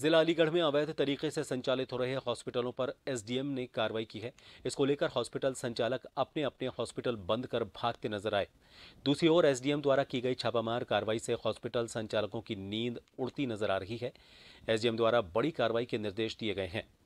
जिला अलीगढ़ में अवैध तरीके से संचालित हो रहे हॉस्पिटलों पर एसडीएम ने कार्रवाई की है इसको लेकर हॉस्पिटल संचालक अपने अपने हॉस्पिटल बंद कर भागते नजर आए दूसरी ओर एसडीएम द्वारा की गई छापामार कार्रवाई से हॉस्पिटल संचालकों की नींद उड़ती नजर आ रही है एसडीएम द्वारा बड़ी कार्रवाई के निर्देश दिए गए हैं